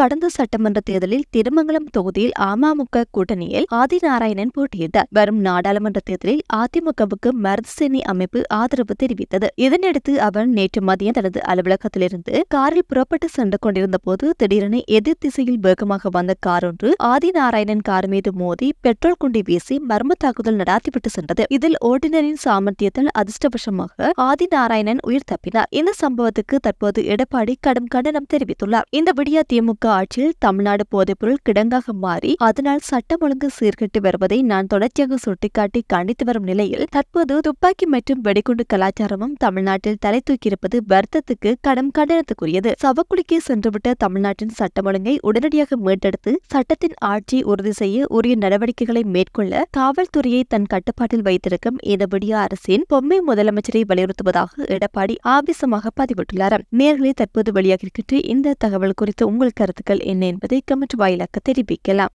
கடந்த சட்டமன்ற தேர்தலில் திருமங்கலம் தொகுதியில் அமமுக கூட்டணியில் ஆதிநாராயணன் போட்டியிட்டார் வரும் நாடாளுமன்ற தேர்தலில் அதிமுகவுக்கு மருதுசேனி அமைப்பு ஆதரவு தெரிவித்தது இதனையடுத்து அவர் நேற்று மதியம் தனது அலுவலகத்திலிருந்து காரில் புறப்பட்டு சென்று கொண்டிருந்த போது திடீரென எதிர் திசையில் வேகமாக வந்த கார் ஒன்று ஆதிநாராயணன் கார் மீது மோதி பெட்ரோல் குண்டி வீசி மர்ம தாக்குதல் நடாத்திவிட்டு சென்றது இதில் ஓட்டுநரின் சாமர்த்தியத்தில் அதிர்ஷ்டவசமாக ஆதிநாராயணன் உயிர் தப்பினார் இந்த சம்பவத்துக்கு தற்போது எடப்பாடி கடும் கண்டனம் தெரிவித்துள்ளார் இந்த விடியா திமுக திமுக ஆட்சியில் தமிழ்நாடு போதைப்பொருள் கிடங்காக மாறி அதனால் சட்டம் ஒழுங்கு சீர்கெட்டு வருவதை நான் தொடர்ச்சியாக சுட்டிக்காட்டி கண்டித்து வரும் நிலையில் தற்போது துப்பாக்கி மற்றும் வெடிகுண்டு கலாச்சாரமும் தமிழ்நாட்டில் தலை தூக்கியிருப்பது வருத்தத்துக்கு கடும் கண்டனத்துக்குரியது சவக்குடிக்கே சென்றுவிட்ட தமிழ்நாட்டின் சட்டம் ஒழுங்கை உடனடியாக மீட்டெடுத்து சட்டத்தின் ஆட்சி உறுதி செய்ய உரிய நடவடிக்கைகளை மேற்கொள்ள காவல்துறையை தன் கட்டுப்பாட்டில் வைத்திருக்கும் இந்த விடிய அரசின் பொம்மை முதலமைச்சரை வலியுறுத்துவதாக எடப்பாடி ஆவேசமாக பதிவிட்டுள்ளார் நேர்களை தற்போது வெளியாகியிருக்கின்ற இந்த தகவல் குறித்து உங்களுக்கு கருத்துக்கள் என்ன என்பதை கமெண்ட் வாயிலாக தெரிவிக்கலாம்